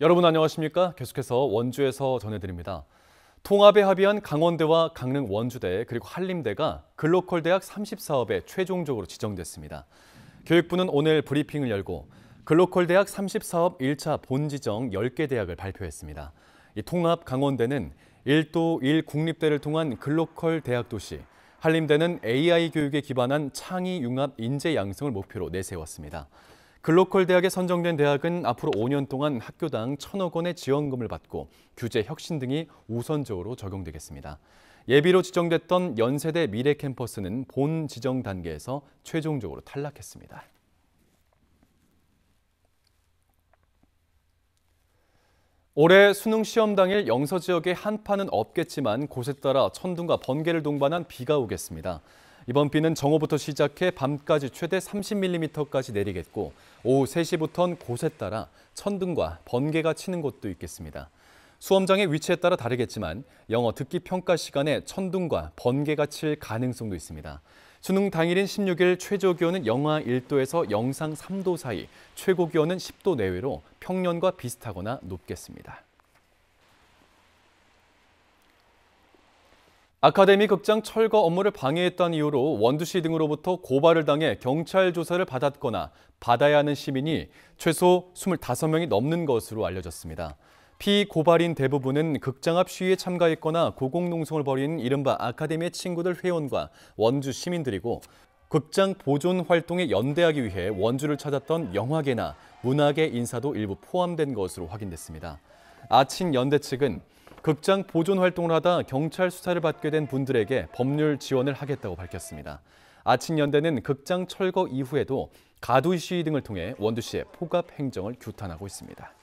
여러분 안녕하십니까? 계속해서 원주에서 전해드립니다. 통합에 합의한 강원대와 강릉 원주대 그리고 한림대가 글로컬 대학 30사업에 최종적으로 지정됐습니다. 교육부는 오늘 브리핑을 열고 글로컬 대학 30사업 1차 본지정 10개 대학을 발표했습니다. 이 통합 강원대는 1도 1 국립대를 통한 글로컬 대학 도시, 한림대는 AI 교육에 기반한 창의 융합 인재 양성을 목표로 내세웠습니다. 글로컬 대학에 선정된 대학은 앞으로 5년 동안 학교당 천억 원의 지원금을 받고 규제 혁신 등이 우선적으로 적용되겠습니다. 예비로 지정됐던 연세대 미래 캠퍼스는 본 지정 단계에서 최종적으로 탈락했습니다. 올해 수능 시험 당일 영서 지역에 한파는 없겠지만 곳에 따라 천둥과 번개를 동반한 비가 오겠습니다. 이번 비는 정오부터 시작해 밤까지 최대 30mm까지 내리겠고 오후 3시부터는 곳에 따라 천둥과 번개가 치는 곳도 있겠습니다. 수험장의 위치에 따라 다르겠지만 영어 듣기 평가 시간에 천둥과 번개가 칠 가능성도 있습니다. 수능 당일인 16일 최저 기온은 영하 1도에서 영상 3도 사이, 최고 기온은 10도 내외로 평년과 비슷하거나 높겠습니다. 아카데미 극장 철거 업무를 방해했다는 이유로 원두 씨 등으로부터 고발을 당해 경찰 조사를 받았거나 받아야 하는 시민이 최소 25명이 넘는 것으로 알려졌습니다. 피고발인 대부분은 극장 앞 시위에 참가했거나 고공농성을 벌인 이른바 아카데미 친구들 회원과 원주 시민들이고 극장 보존 활동에 연대하기 위해 원주를 찾았던 영화계나 문학계 인사도 일부 포함된 것으로 확인됐습니다. 아친 연대 측은 극장 보존 활동을 하다 경찰 수사를 받게 된 분들에게 법률 지원을 하겠다고 밝혔습니다. 아친연대는 극장 철거 이후에도 가두 시위 등을 통해 원주시의 포갑 행정을 규탄하고 있습니다.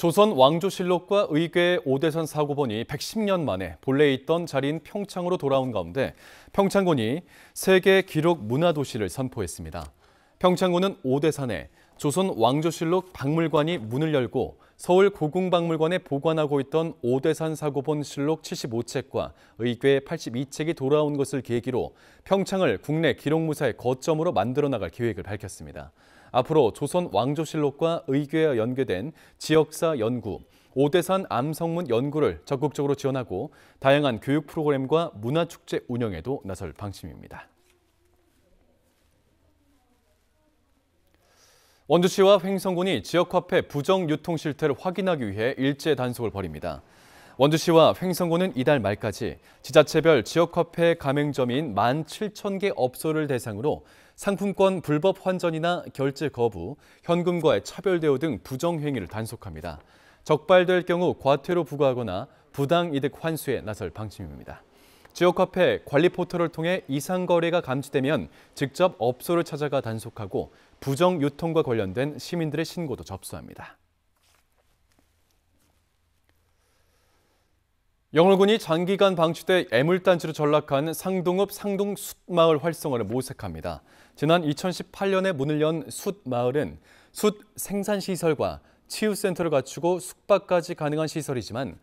조선 왕조실록과 의궤 5대선 사고본이 110년 만에 본래 있던 자리인 평창으로 돌아온 가운데 평창군이 세계 기록 문화도시를 선포했습니다. 평창군은 오대산에 조선 왕조실록 박물관이 문을 열고 서울 고궁박물관에 보관하고 있던 오대산 사고본 실록 75책과 의궤 82책이 돌아온 것을 계기로 평창을 국내 기록무사의 거점으로 만들어 나갈 계획을 밝혔습니다. 앞으로 조선 왕조실록과 의궤와 연계된 지역사 연구, 오대산 암성문 연구를 적극적으로 지원하고 다양한 교육 프로그램과 문화축제 운영에도 나설 방침입니다. 원주시와 횡성군이 지역화폐 부정 유통 실태를 확인하기 위해 일제 단속을 벌입니다. 원주시와 횡성군은 이달 말까지 지자체별 지역화폐 가맹점인 1만 7천 개 업소를 대상으로 상품권 불법 환전이나 결제 거부, 현금과의 차별 대우 등 부정 행위를 단속합니다. 적발될 경우 과태료 부과하거나 부당 이득 환수에 나설 방침입니다. 지역 화폐 관리 포털을 통해 이상 거래가 감지되면 직접 업소를 찾아가 단속하고 부정 유통과 관련된 시민들의 신고도 접수합니다. 영월군이 장기간 방치돼 애물단지로 전락한 상동읍 상동 숫마을 활성화를 모색합니다. 지난 2018년에 문을 연 숫마을은 숫 생산시설과 치유센터를 갖추고 숙박까지 가능한 시설이지만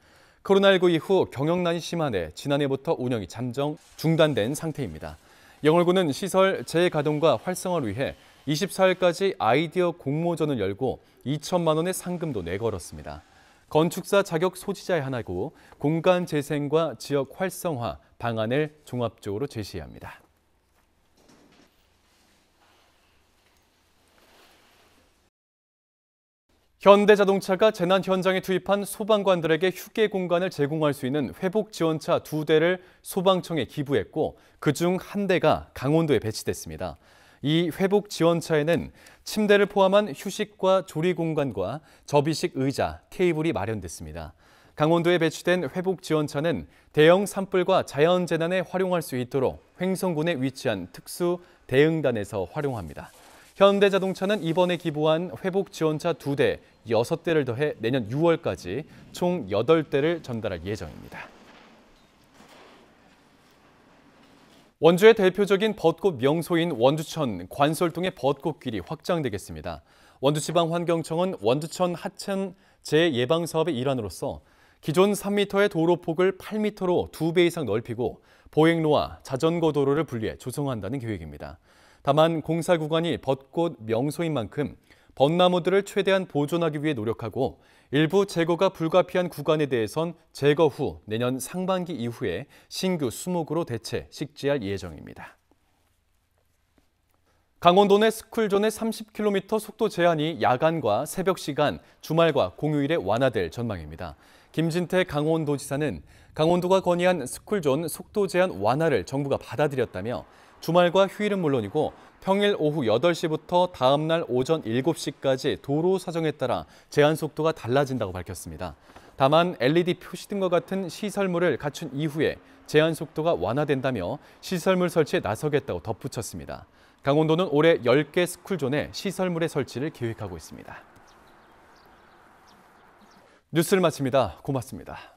코로나19 이후 경영난이 심한해 지난해부터 운영이 잠정 중단된 상태입니다. 영월구는 시설 재가동과 활성화를 위해 24일까지 아이디어 공모전을 열고 2천만 원의 상금도 내걸었습니다. 건축사 자격 소지자의 하나고 공간 재생과 지역 활성화 방안을 종합적으로 제시합니다. 현대자동차가 재난 현장에 투입한 소방관들에게 휴게 공간을 제공할 수 있는 회복 지원차 두 대를 소방청에 기부했고 그 중 한 대가 강원도에 배치됐습니다. 이 회복 지원차에는 침대를 포함한 휴식과 조리 공간과 접이식 의자, 테이블이 마련됐습니다. 강원도에 배치된 회복 지원차는 대형 산불과 자연 재난에 활용할 수 있도록 횡성군에 위치한 특수 대응단에서 활용합니다. 현대자동차는 이번에 기부한 회복 지원차 2대, 6대를 더해 내년 6월까지 총 8대를 전달할 예정입니다. 원주의 대표적인 벚꽃 명소인 원주천 관솔동의 벚꽃길이 확장되겠습니다. 원주지방환경청은 원주천 하천 재예방 사업의 일환으로서 기존 3m의 도로폭을 8m로 2배 이상 넓히고 보행로와 자전거 도로를 분리해 조성한다는 계획입니다. 다만 공사 구간이 벚꽃 명소인 만큼 벚나무들을 최대한 보존하기 위해 노력하고 일부 제거가 불가피한 구간에 대해선 제거 후 내년 상반기 이후에 신규 수목으로 대체 식재할 예정입니다. 강원도 내 스쿨존의 30km 속도 제한이 야간과 새벽 시간, 주말과 공휴일에 완화될 전망입니다. 김진태 강원도지사는 강원도가 건의한 스쿨존 속도 제한 완화를 정부가 받아들였다며 주말과 휴일은 물론이고 평일 오후 8시부터 다음 날 오전 7시까지 도로 사정에 따라 제한 속도가 달라진다고 밝혔습니다. 다만 LED 표시 등과 같은 시설물을 갖춘 이후에 제한 속도가 완화된다며 시설물 설치에 나서겠다고 덧붙였습니다. 강원도는 올해 10개 스쿨존에 시설물의 설치를 계획하고 있습니다. 뉴스를 마칩니다. 고맙습니다.